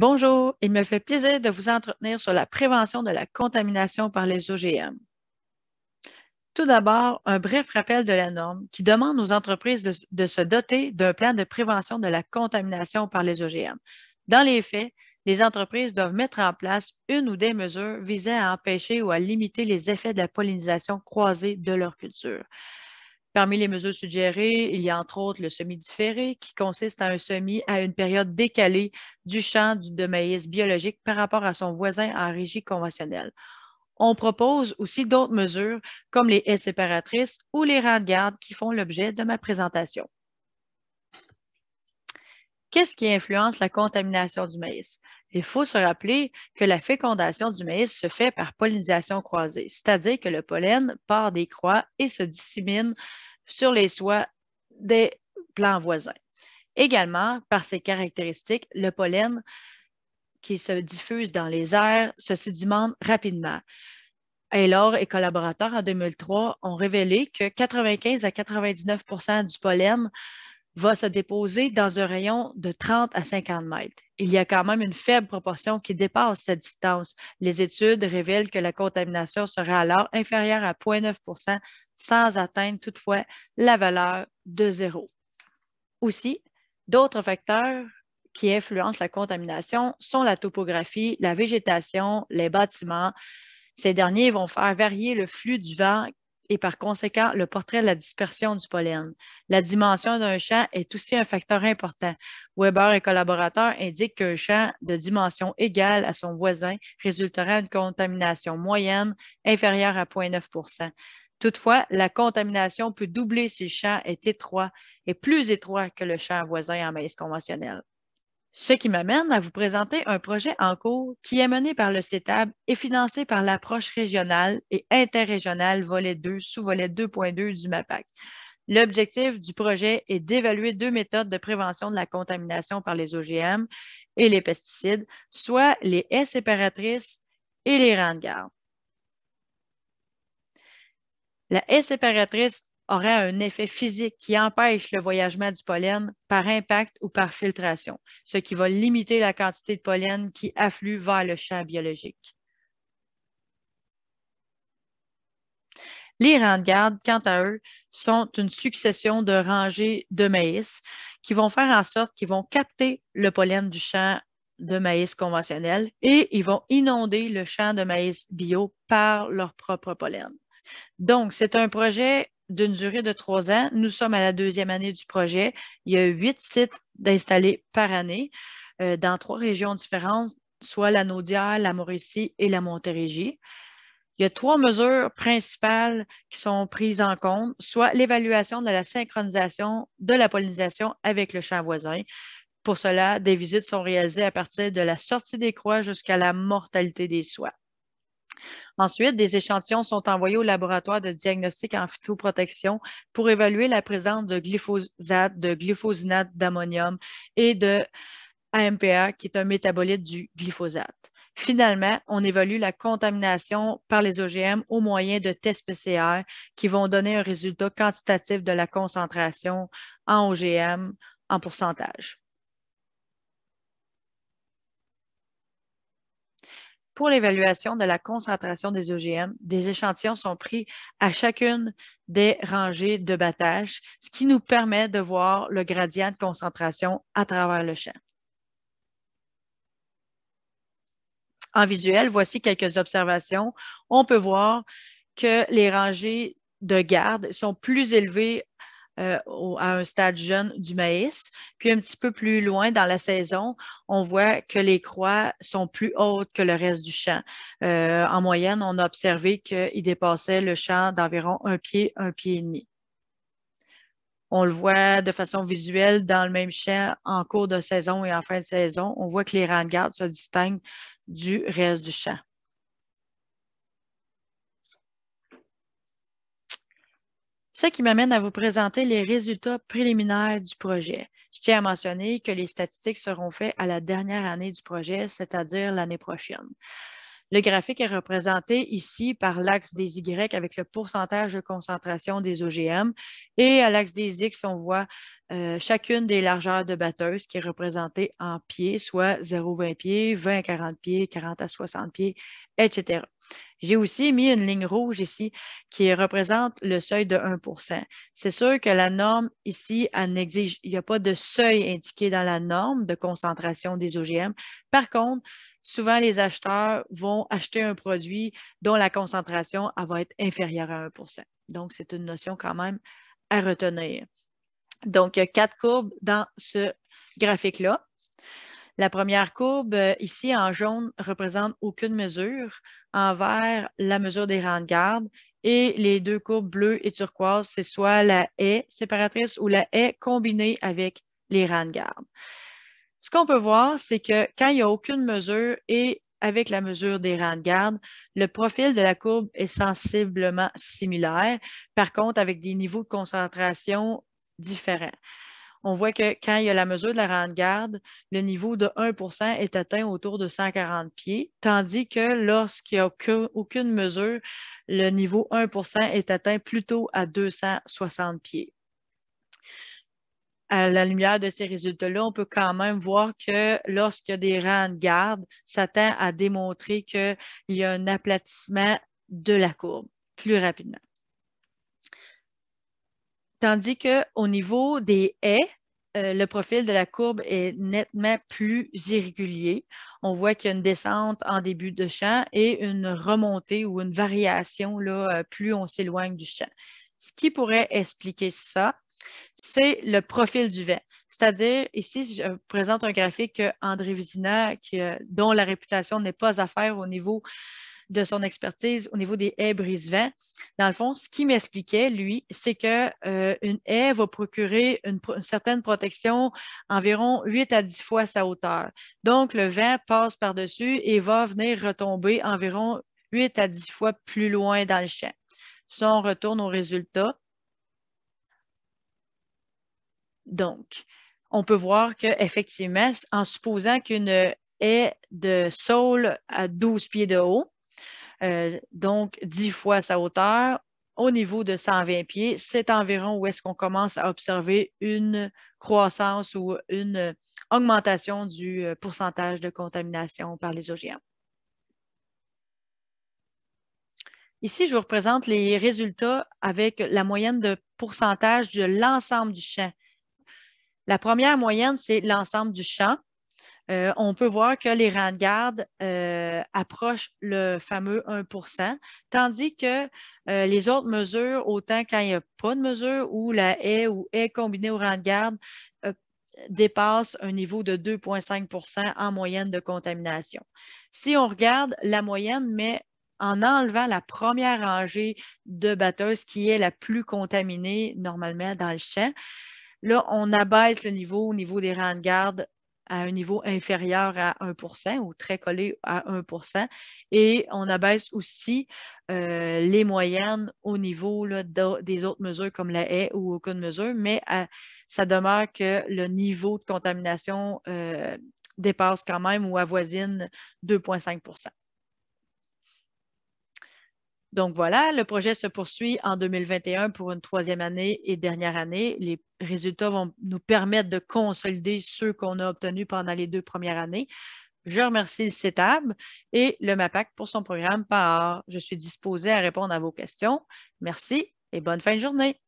Bonjour, il me fait plaisir de vous entretenir sur la prévention de la contamination par les OGM. Tout d'abord, un bref rappel de la norme qui demande aux entreprises de, se doter d'un plan de prévention de la contamination par les OGM. Dans les faits, les entreprises doivent mettre en place une ou des mesures visant à empêcher ou à limiter les effets de la pollinisation croisée de leur culture. Parmi les mesures suggérées, il y a entre autres le semis différé, qui consiste à un semis à une période décalée du champ de maïs biologique par rapport à son voisin en régie conventionnelle. On propose aussi d'autres mesures comme les haies séparatrices ou les rangs de garde qui font l'objet de ma présentation. Qu'est-ce qui influence la contamination du maïs? Il faut se rappeler que la fécondation du maïs se fait par pollinisation croisée, c'est-à-dire que le pollen part des croix et se dissémine sur les soies des plants voisins. Également, par ses caractéristiques, le pollen qui se diffuse dans les airs se sédimente rapidement. Aylor et collaborateurs en 2003 ont révélé que 95 à 99 du pollen va se déposer dans un rayon de 30 à 50 mètres. Il y a quand même une faible proportion qui dépasse cette distance. Les études révèlent que la contamination sera alors inférieure à 0,9 sans atteindre toutefois la valeur de zéro. Aussi, d'autres facteurs qui influencent la contamination sont la topographie, la végétation, les bâtiments. Ces derniers vont faire varier le flux du vent et par conséquent le portrait de la dispersion du pollen. La dimension d'un champ est aussi un facteur important. Weber et collaborateurs indiquent qu'un champ de dimension égale à son voisin résultera une contamination moyenne inférieure à 0,9 Toutefois, la contamination peut doubler si le champ est étroit et plus étroit que le champ voisin en maïs conventionnel. Ce qui m'amène à vous présenter un projet en cours qui est mené par le CETAB et financé par l'approche régionale et interrégionale volet 2 sous volet 2.2 du MAPAC. L'objectif du projet est d'évaluer deux méthodes de prévention de la contamination par les OGM et les pesticides, soit les haies séparatrices et les rangs de garde. La haie séparatrice aurait un effet physique qui empêche le voyagement du pollen par impact ou par filtration, ce qui va limiter la quantité de pollen qui afflue vers le champ biologique. Les rangs de garde, quant à eux, sont une succession de rangées de maïs qui vont faire en sorte qu'ils vont capter le pollen du champ de maïs conventionnel et ils vont inonder le champ de maïs bio par leur propre pollen. Donc, c'est un projet d'une durée de trois ans. Nous sommes à la deuxième année du projet. Il y a huit sites installés par année euh, dans trois régions différentes, soit la Naudière, la Mauricie et la Montérégie. Il y a trois mesures principales qui sont prises en compte, soit l'évaluation de la synchronisation de la pollinisation avec le champ voisin. Pour cela, des visites sont réalisées à partir de la sortie des croix jusqu'à la mortalité des soies. Ensuite, des échantillons sont envoyés au laboratoire de diagnostic en phytoprotection pour évaluer la présence de glyphosate, de glyphosinate d'ammonium et de AMPA, qui est un métabolite du glyphosate. Finalement, on évalue la contamination par les OGM au moyen de tests PCR qui vont donner un résultat quantitatif de la concentration en OGM en pourcentage. pour l'évaluation de la concentration des OGM, des échantillons sont pris à chacune des rangées de battage, ce qui nous permet de voir le gradient de concentration à travers le champ. En visuel, voici quelques observations. On peut voir que les rangées de garde sont plus élevées euh, à un stade jeune du maïs. Puis un petit peu plus loin dans la saison, on voit que les croix sont plus hautes que le reste du champ. Euh, en moyenne, on a observé qu'ils dépassaient le champ d'environ un pied, un pied et demi. On le voit de façon visuelle dans le même champ en cours de saison et en fin de saison. On voit que les rangs de garde se distinguent du reste du champ. Ce qui m'amène à vous présenter les résultats préliminaires du projet. Je tiens à mentionner que les statistiques seront faites à la dernière année du projet, c'est-à-dire l'année prochaine. Le graphique est représenté ici par l'axe des Y avec le pourcentage de concentration des OGM et à l'axe des X, on voit euh, chacune des largeurs de batteuse qui est représentée en pieds, soit 0,20 pieds, 20 à 40 pieds, 40 à 60 pieds, etc. J'ai aussi mis une ligne rouge ici qui représente le seuil de 1 C'est sûr que la norme ici, elle n'exige, il n'y a pas de seuil indiqué dans la norme de concentration des OGM. Par contre, souvent les acheteurs vont acheter un produit dont la concentration va être inférieure à 1 Donc, c'est une notion quand même à retenir. Donc, il y a quatre courbes dans ce graphique-là. La première courbe euh, ici en jaune représente aucune mesure. En vert, la mesure des rangs de garde. Et les deux courbes bleues et turquoise, c'est soit la haie séparatrice ou la haie combinée avec les rangs de garde. Ce qu'on peut voir, c'est que quand il n'y a aucune mesure et avec la mesure des rangs de garde, le profil de la courbe est sensiblement similaire, par contre avec des niveaux de concentration différents on voit que quand il y a la mesure de la rente garde, le niveau de 1 est atteint autour de 140 pieds, tandis que lorsqu'il n'y a aucune, aucune mesure, le niveau 1 est atteint plutôt à 260 pieds. À la lumière de ces résultats-là, on peut quand même voir que lorsqu'il y a des rangs de garde, ça tend à démontrer qu'il y a un aplatissement de la courbe plus rapidement. Tandis qu'au niveau des haies, euh, le profil de la courbe est nettement plus irrégulier. On voit qu'il y a une descente en début de champ et une remontée ou une variation euh, plus on s'éloigne du champ. Ce qui pourrait expliquer ça, c'est le profil du vent. C'est-à-dire, ici, je présente un graphique qu'André Vizina, euh, dont la réputation n'est pas à faire au niveau de son expertise au niveau des haies brise-vent. Dans le fond, ce qu'il m'expliquait, lui, c'est qu'une euh, une haie va procurer une, certaine protection environ 8 à 10 fois sa hauteur. Donc, le vent passe par-dessus et va venir retomber environ 8 à 10 fois plus loin dans le champ. Si on retourne au résultat, donc, on peut voir qu'effectivement, en supposant qu'une haie de saule à 12 pieds de haut, euh, donc, 10 fois sa hauteur au niveau de 120 pieds. C'est environ où est-ce qu'on commence à observer une croissance ou une augmentation du euh, pourcentage de contamination par les OGM. Ici, je vous représente les résultats avec la moyenne de pourcentage de l'ensemble du champ. La première moyenne, c'est l'ensemble du champ. Euh, on peut voir que les rangs de garde euh, approchent le fameux 1 tandis que euh, les autres mesures, autant quand il n'y a pas de mesure ou la haie ou haie combinée au rang de garde, dépasse un niveau de 2,5 en moyenne de contamination. Si on regarde la moyenne, mais en enlevant la première rangée de batteuses qui est la plus contaminée normalement dans le champ, là, on abaisse le niveau au niveau des rangs de garde à un niveau inférieur à 1 ou très collé à 1 et on abaisse aussi euh, les moyennes au niveau des autres mesures comme la haie ou aucune mesure, mais euh, ça demeure que le niveau de contamination euh, dépasse quand même ou avoisine 2,5 donc voilà, le projet se poursuit en 2021 pour une troisième année et dernière année. Les résultats vont nous permettre de consolider ceux qu'on a obtenus pendant les deux premières années. Je remercie le CETAB et le MAPAC pour son programme par. Je suis disposée à répondre à vos questions. Merci et bonne fin de journée.